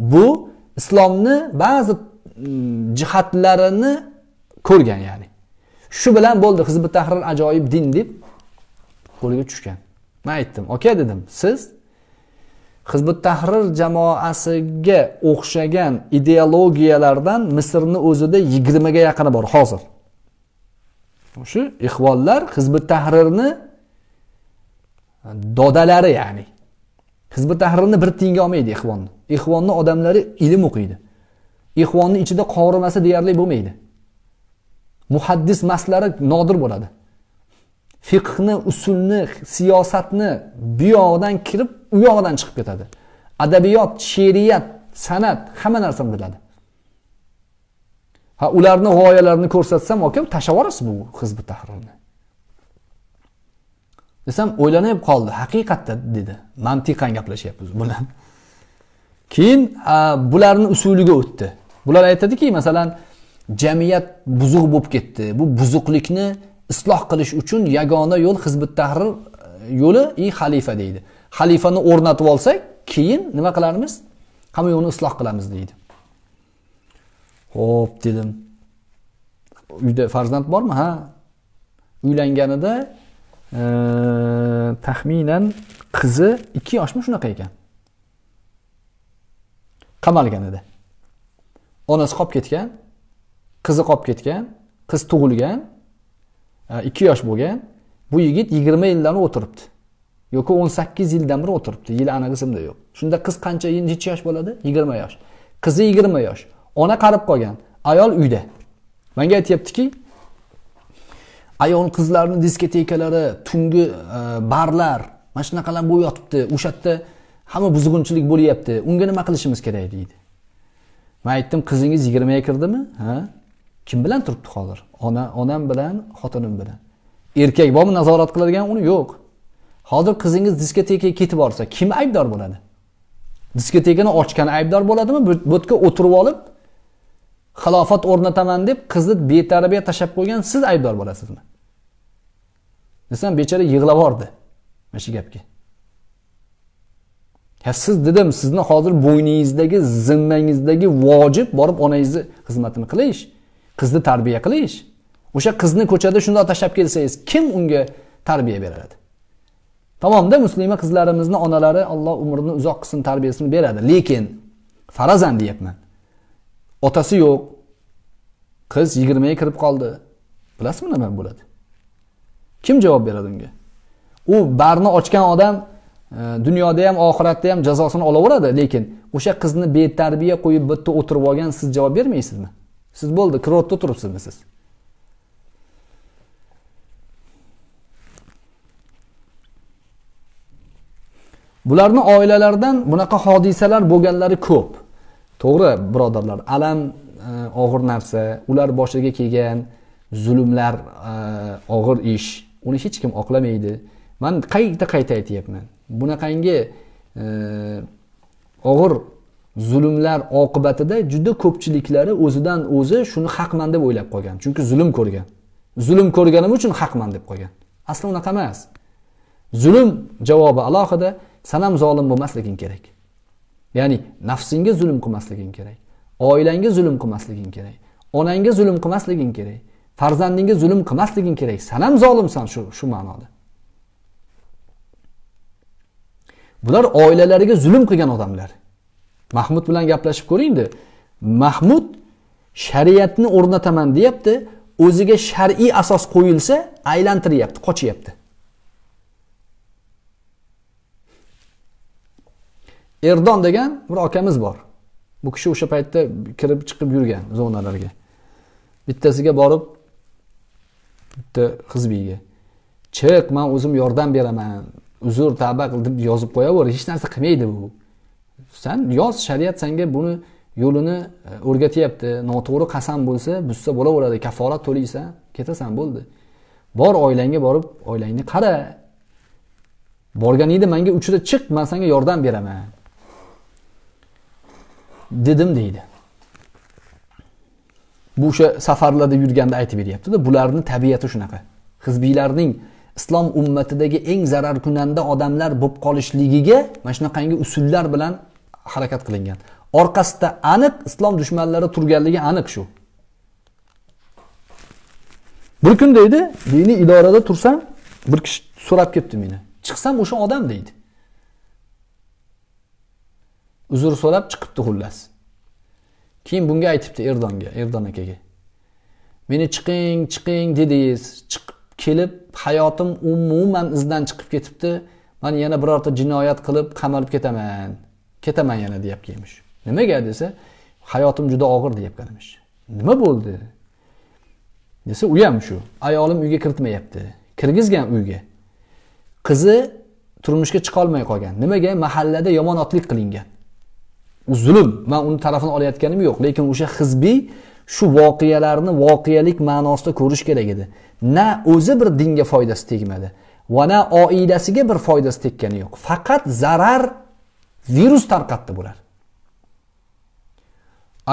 bu islomni ba'zi mm, jihatlarini ko'rgan ya'ni shu bilan bo'ldi hizbi tahrir ajoyib din deb qo'liga tushgan man aytdim oka dedim siz hizbi tahrir jamoasiga o'xshagan ideologiyalardan misrni o'zida yigirmaga yaqini bor hozir shu ixvonlar hizbi tahrirni dodalari ya'ni hizbi tahrirni bir tiyinga olmaydi ixvonni Ixvonni odamlari ilm o'qiydi. Ixvonni ichida qorimasi deyarli bo'lmaydi. Muhaddis maslari nodir bo'ladi. Fiqhni, usulni, siyosatni bu yog'idan kirib, u yog'idan chiqib ketadi. Adabiyot, she'riyat, san'at hamma narsani biladi. Ha ularni g'oyalarini ko'rsatsam, akam tashlavorasiz bu hizb tahrirni. desam o'ylanib qoldi haqiqatda dedi mantiqan gaplashyapmiz bilan keyin bularni usuliga o'tdi bular aytadiki masalan jamiyat buzuq bo'lib ketdi bu buzuqlikni isloh qilish uchun yagona yo'l hizbi tahrir e, yo'li и xalifa deydi xalifani o'rnatib olsak keyin nima qilarmiz hamma yo'lni isloh qilamiz deydi ho'p dedim uyda farzand bormi ha uylanganida e, taxminan qizi ikki yoshmi shunaqa ekan qamalgan edi onasi qolib ketgan qizi qolib ketgan qiz tug'ilgan e, ikki yosh bo'lgan bu yigit yigirma yildan o'tiribdi yoki o'n sakkiz yildan beri o'tiribdi yil aniq esimda yo'q shunda qiz qancha nechi yosh bo'ladi yigirma yosh qizi yigirma yosh ona qarib qolgan ayol uyda manga aytyaptiki ayol qizlarni diskotekalari tungi e, barlar mana shunaqalar bo'lib yotibdi o'sha yerda hamma buzg'unchilik bo'lyapti unga nima qilishimiz kerak deydi man aytdim qizingiz yigirmaga kirdimi ha kim bilan turibdi hozir ona onam bilan xotinim bilan erkak bormi nazorat qiladigan uni yo'q hozir qizingiz diskotekaga ketib borsa kim aybdor bo'ladi diskotekani ochgani aybdor bo'ladimi bu yerga o'tirib olib xilofat o'rnataman deb qizni betarbiya tashlab qo'ygan siz aybdor bo'lasizmi desam bechora yig'lab yubordi mana shu gapga ya siz dedim sizni hozir bo'yningizdagi zimmangizdagi vojib borib onangizni xizmatini qilish qizni tarbiya qilish o'sha qizni ko'chada shundoq tashlab kelsangiz kim unga tarbiya beradi tamomda muslima qizlarimizni onalari alloh umrini uzoq qilsin tarbiyasini beradi lekin farazan deyapman otasi yo'q qiz yigirmaga kirib qoldi bilasizmi nima bo'ladi kim javob beradi unga u barni ochgan odam Э, dunyoda ham oxiratda ham jazosini olaveradi lekin o'sha qizni betarbiya qo'yib bitta o'tirib olgan siz javob bermaysizmi siz bo'ldi kurortda turibsizmi siz bularni oilalaridan bunaqa hodisalar bo'lganlari ko'p to'g'ri birodarlar alam e, og'ir narsa ular boshiga kelgan zulmlar e, og'ir ish uni hech kim oqlamaydi man qayta qayta aytyapman bunaqangi e, og'ir zulmlar oqibatida juda ko'pchiliklari o'zidan o'zi shuni haqman deb o'ylab qolgan chunki zulm ko'rgan zulm ko'rganim uchun haqman deb qolgan asli unaqa emas zulm javobi alohida san ham zolim bo'lmasliging kerak ya'ni nafsingga zulm qilmasliging kerak oilangga zulm qilmasliging kerak onangga zulm qilmasliging kerak farzandingga zulm qilmasliging kerak san ham zolimsan shu shu ma'noda bular oilalariga zulm qilgan odamlar mahmud bilan gaplashib ko'ringda mahmud shariatni o'rnataman deyapti o'ziga shar'iy asos qo'yilsa aylantiryapti qochyapti erdon degan bir akamiz bor bu kishi o'sha paytda kirib chiqib yurgan zonalarga bittasiga borib bitta hizbiyga chiq man o'zim yordam beraman uzr tavba qil deb yozib qo'yaver hech narsa qilmaydi bu san yoz shariat senga buni yo'lini e, o'rgatyapti noto'g'ri qasam bo'lsa buzsa bo'laveradi kafolat to'laysan ketasan bo'ldi bor oilangga borib oilangni qara borganingda manga uchida chiq man senga yordam beraman dedim deydi bu o'sha safarlarda yurganda aytib beryaptida bularni tabiati shunaqa hizbiylarning islom ummatidagi eng zarar kunanda odamlar bo'lib qolishligiga mana shunaqangi usullar bilan harakat qilingan orqasida aniq islom dushmanlari turganligi aniq shu bir kun deydi diniy idorada tursam bir kishi so'rab kelibdi meni chiqsam o'sha odam deydi uzr so'rab chiqibdi xullas keyin bunga aytibdi erdonga erdon akaga meni chiqing chiqing dedingiz chiq kelib hayotim umuman izdan chiqib ketibdi man yana birorta jinoyat qilib qamalib ketaman ketaman yana deyapti emish nimaga desa hayotim juda og'ir deyapti emish nima bo'ldi desa u ham shu ayolim uyga kiritmayapti kirgizgan uyga qizi turmushga chiqolmay qolgan nimaga mahallada yomon otlik qilingan zulm man uni tarafini olayotganim yo'q lekin o'sha hizbiy shu voqealarni voqealik ma'nosida ko'rish kerak edi na o'zi bir dinga foydasi tegmadi va na oilasiga bir foydasi tekkani yo'q faqat zarar virus tarqatdi bular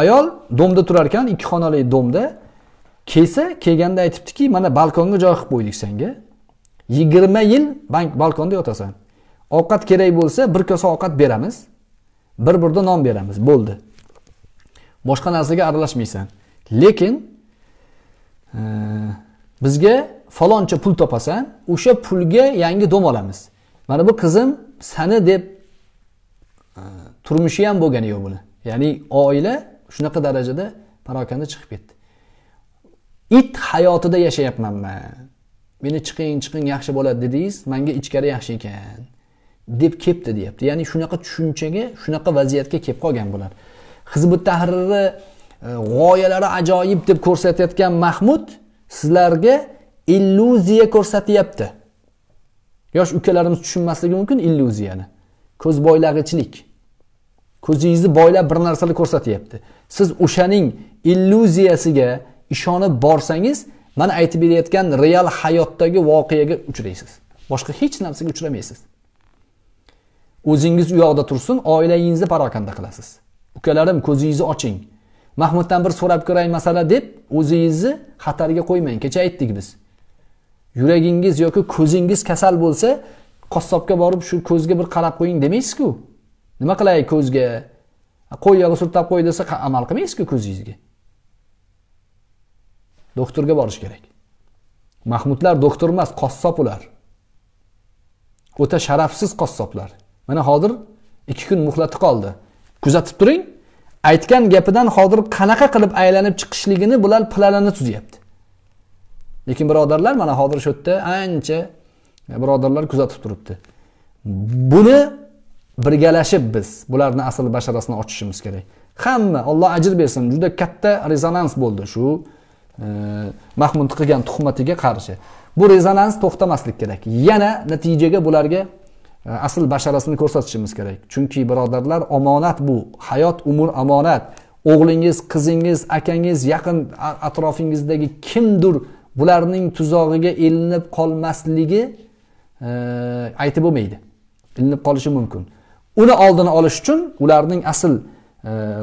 ayol domda turar ekan ikki xonali domda kelsa kelganda aytibdiki mana balkonga joy qilib qo'ydik senga yigirma yil bank balkonda yotasan ovqat kerak bo'lsa bir kosa ovqat beramiz bir burda non beramiz bo'ldi boshqa narsaga aralashmaysan lekin e, bizga faloncha pul topasan o'sha pulga yangi dom olamiz mana bu qizim sani deb e, turmushi ham bo'lgani yo'q buni ya'ni oila shunaqa darajada parokanda chiqib ketdi it hayotida yashayapman man meni chiqing chiqing yaxshi bo'ladi dedingiz manga ichkari yaxshi ekan deb kelibdi deyapti ya'ni shunaqa tushunchaga shunaqa vaziyatga kelib qolgan bular hizbut tahrirni Э, g'oyalari ajoyib deb ko'rsatayotgan mahmud sizlarga illyuziya ko'rsatyapti yosh ukalarimiz tushunmasligi mumkin illyuziyani ko'z boylag'ichlik ko'zingizni boylab bir narsani ko'rsatyapti siz o'shaning illyuziyasiga ishonib borsangiz mana aytib berayotgan real hayotdagi voqeaga uchraysiz boshqa hech narsaga uchramaysiz o'zingiz u yoqda tursin oilangizni parokanda qilasiz ukalarim ko'zingizni oching mahmuddan bir so'rab ko'ray masala deb o'zingizni xatarga qo'ymang kecha aytdik biz yuragingiz yoki ko'zingiz kasal bo'lsa qassobga borib shu ko'zga bir qarab qo'ying demaysizku nima qilay ko'zga qo'y yog'i surtab qo'y desa amal qilmaysizku ko'zingizga doktorga borish kerak mahmudlar doktor emas qassob ular o'ta sharafsiz qassoblar mana hozir ikki kun muhlati qoldi kuzatib turing aytgan gapidan hozir qanaqa qilib aylanib chiqishligini bular planini tuzyapti lekin birodarlar mana hozir shu yerda ancha birodarlar kuzatib turibdi buni birgalashib biz bularni asl basharasini ochishimiz kerak hamma olloh ajr bersin juda katta rezonans bo'ldi shu e, mahmud qilgan tuhmatiga qarshi bu rezonans to'xtamaslik kerak yana natijaga bularga Э, asl basharasini ko'rsatishimiz kerak chunki birodarlar omonat bu hayot umr omonat o'g'lingiz qizingiz akangiz yaqin atrofingizdagi kimdir bularning tuzog'iga ilinib qolmasligi e, aytib bo'lmaydi ilinib qolishi mumkin uni oldini olish uchun ularning asl e,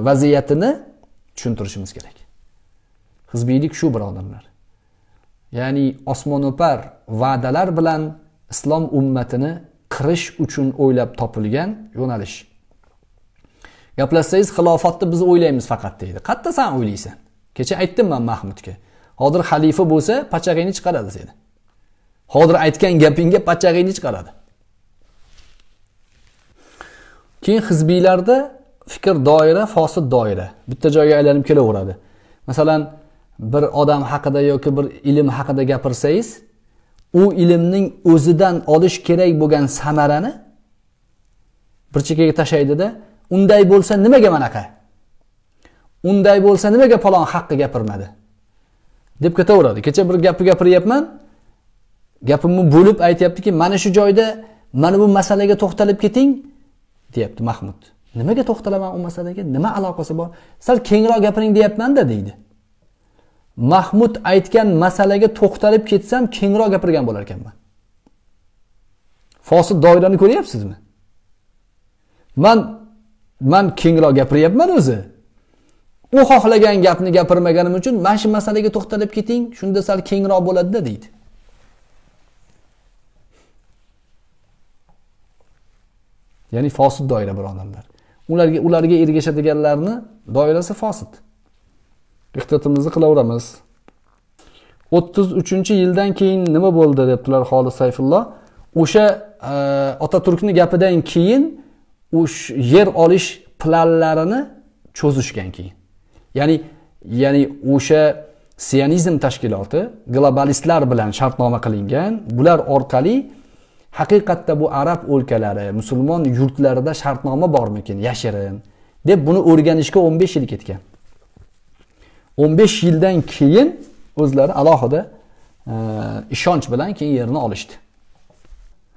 vaziyatini tushuntirishimiz kerak hizbiylik shu birodarlar ya'ni osmono'par va'dalar bilan islom ummatini qirish uchun o'ylab topilgan yo'nalish gaplashsangiz xilofatni biz o'ylaymiz faqat deydi qayerda san o'ylaysan kecha aytdim man mahmudga hozir xalifa bo'lsa pachag'ingni chiqaradi seni hozir aytgan gapingga pachag'ingni chiqaradi keyin hizbiylarda fikr doira fosil doira bitta joyga aylanib kelaveradi masalan bir odam haqida yoki bir ilm haqida gapirsangiz u ilmning o'zidan olish kerak bo'lgan samarani bir chekkaga tashlaydida unday bo'lsa nimaga manaqa unday bo'lsa nimaga falon haqqi gapirmadi deb ketaveradi kecha bir gapni gapiryapman gapimni bo'lib aytyaptiki mana shu joyda mana bu masalaga to'xtalib keting deyapti mahmud nimaga to'xtalaman u masalaga nima aloqasi bor sal kengroq gapiring deyapmanda deydi mahmud aytgan masalaga to'xtalib ketsam kengroq gapirgan bo'lar ekanman fosil doirani ko'ryapsizmi man man kengroq gapiryapman o'zi u xohlagan gapni gapirmaganim uchun mana shu masalaga to'xtalib keting shunda sal kengroq bo'ladida deydi ya'ni fosil doira birodarlar ularga ularga ergashadiganlarni doirasi fosil ehtiyotimizni qilaveramiz o'ttiz uchinchi yildan keyin nima bo'ldi debdilar xolis sayfullo o'sha otaturkni e, gapidan keyin yer olish planlarini cho'zishgan keyin ya'ni ya'ni o'sha sionizm tashkiloti globalistlar bilan shartnoma qilingan bular orqali haqiqatda bu arab o'lkalari musulmon yurtlarida shartnoma bormikin yashirin deb buni o'rganishga 15 yil ketgan 15 yildan keyin o'zlari alohida ishonch bilan keyin yerni olishdi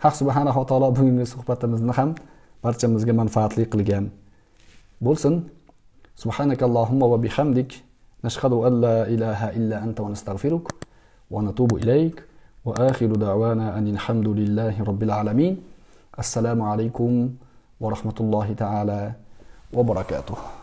haq subhanava taolo bugungi suhbatimizni ham barchamizga manfaatli qilgan bo'lsin subhanakallohumma va bihamdik nashhadu an la ilaha illa anta va nastag'firuk va natubu ilayk va axiru davana anil hamdulillahi robbil alamin assalomu alaykum va rahmatullohi taala va barakatuh